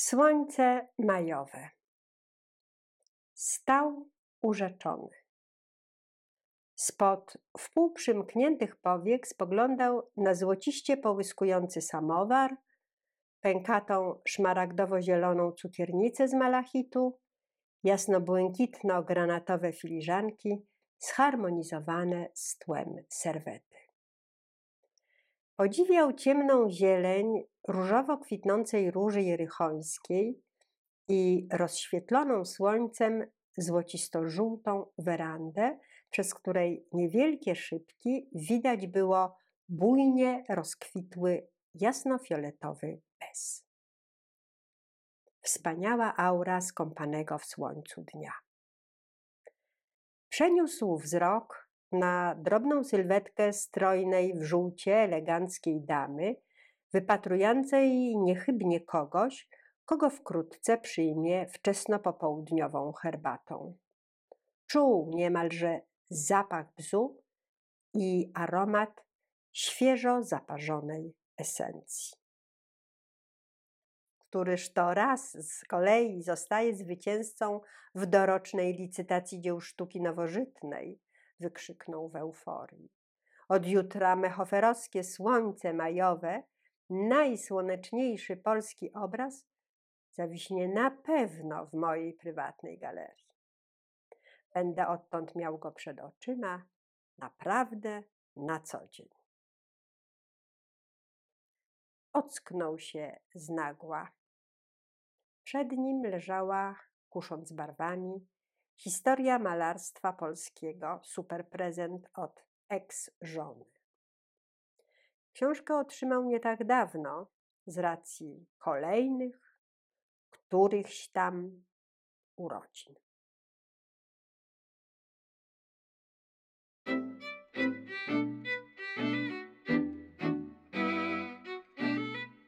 Słońce majowe. Stał urzeczony. Spod wpół przymkniętych powiek spoglądał na złociście połyskujący samowar, pękatą szmaragdowo-zieloną cukiernicę z malachitu, jasnobłękitno-granatowe filiżanki zharmonizowane z tłem serwety. Podziwiał ciemną zieleń różowo kwitnącej róży jerychońskiej i rozświetloną słońcem złocisto-żółtą werandę, przez której niewielkie szybki widać było bujnie rozkwitły jasnofioletowy bez. Wspaniała aura skąpanego w słońcu dnia. Przeniósł wzrok na drobną sylwetkę strojnej w żółcie eleganckiej damy, wypatrującej niechybnie kogoś, kogo wkrótce przyjmie wczesnopopołudniową herbatą. Czuł niemalże zapach bzu i aromat świeżo zaparzonej esencji. Któryż to raz z kolei zostaje zwycięzcą w dorocznej licytacji dzieł sztuki nowożytnej, wykrzyknął w euforii. Od jutra mechoferowskie słońce majowe, najsłoneczniejszy polski obraz, zawiśnie na pewno w mojej prywatnej galerii. Będę odtąd miał go przed oczyma, naprawdę na co dzień. Ocknął się z nagła. Przed nim leżała, kusząc barwami, Historia malarstwa polskiego. Superprezent od ex-żony. Książkę otrzymał nie tak dawno z racji kolejnych, którychś tam urodzin.